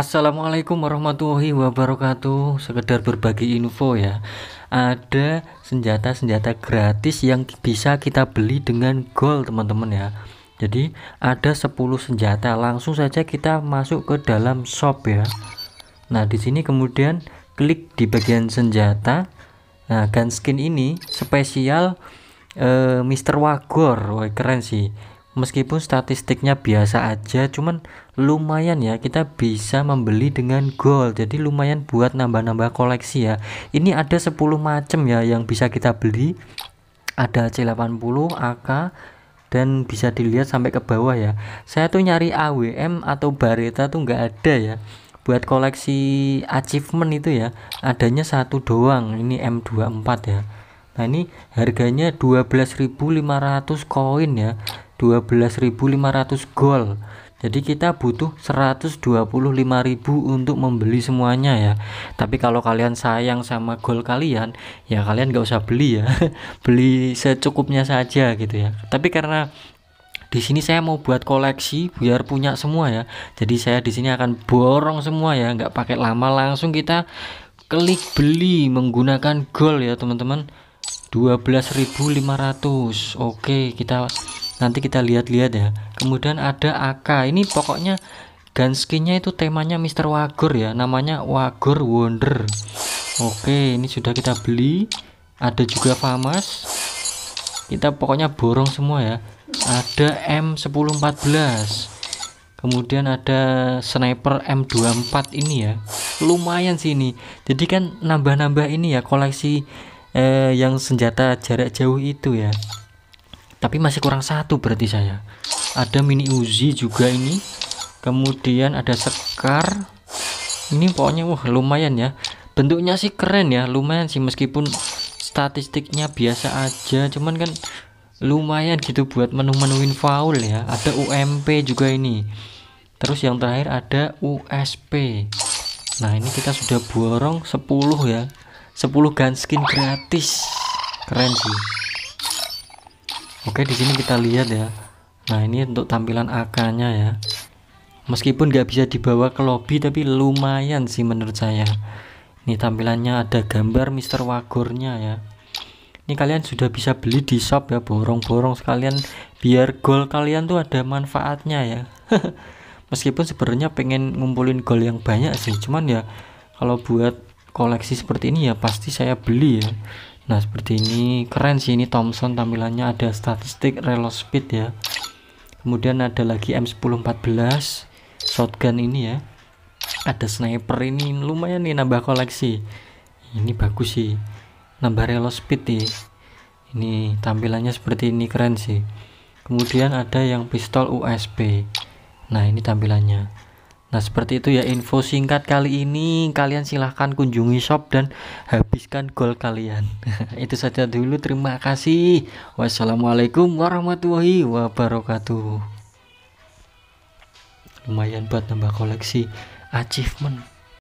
Assalamualaikum warahmatullahi wabarakatuh sekedar berbagi info ya ada senjata-senjata gratis yang bisa kita beli dengan gold teman-teman ya jadi ada 10 senjata langsung saja kita masuk ke dalam shop ya nah di sini kemudian klik di bagian senjata nah gun skin ini spesial uh, eh, Mr. Wagor Wah, keren sih meskipun statistiknya biasa aja cuman lumayan ya kita bisa membeli dengan gold jadi lumayan buat nambah-nambah koleksi ya ini ada 10 macam ya yang bisa kita beli ada C80 AK dan bisa dilihat sampai ke bawah ya saya tuh nyari AWM atau barita tuh nggak ada ya buat koleksi achievement itu ya adanya satu doang ini M24 ya Nah ini harganya 12.500 koin ya 12.500 gold. jadi kita butuh 125.000 untuk membeli semuanya ya tapi kalau kalian sayang sama gold kalian ya kalian nggak usah beli ya beli secukupnya saja gitu ya tapi karena di sini saya mau buat koleksi biar punya semua ya jadi saya di sini akan borong semua ya nggak pakai lama langsung kita klik beli menggunakan gold ya teman-teman 12.500 oke kita nanti kita lihat-lihat ya kemudian ada AK ini pokoknya Ganskinnya itu temanya Mr. Wagur ya namanya Wagur Wonder oke ini sudah kita beli ada juga Famas kita pokoknya borong semua ya ada M1014 kemudian ada sniper M24 ini ya lumayan sih ini jadi kan nambah-nambah ini ya koleksi eh, yang senjata jarak jauh itu ya tapi masih kurang satu berarti saya ada mini uzi juga ini kemudian ada sekar ini pokoknya wah lumayan ya bentuknya sih keren ya lumayan sih meskipun statistiknya biasa aja cuman kan lumayan gitu buat menu-menuin faul ya ada UMP juga ini terus yang terakhir ada USP nah ini kita sudah borong 10 ya 10 skin gratis keren sih Oke di sini kita lihat ya Nah ini untuk tampilan AK nya ya Meskipun nggak bisa dibawa ke lobby tapi lumayan sih menurut saya Ini tampilannya ada gambar Mister Wagornya ya Ini kalian sudah bisa beli di shop ya borong-borong sekalian Biar goal kalian tuh ada manfaatnya ya Meskipun sebenarnya pengen ngumpulin goal yang banyak sih Cuman ya kalau buat koleksi seperti ini ya pasti saya beli ya nah seperti ini keren sih ini Thompson tampilannya ada statistik reload speed ya kemudian ada lagi M1014 shotgun ini ya ada sniper ini lumayan nih nambah koleksi ini bagus sih nambah reload speed nih ini tampilannya seperti ini keren sih kemudian ada yang pistol USB nah ini tampilannya Nah seperti itu ya info singkat kali ini Kalian silahkan kunjungi shop dan habiskan gol kalian Itu saja dulu terima kasih Wassalamualaikum warahmatullahi wabarakatuh Lumayan buat nambah koleksi achievement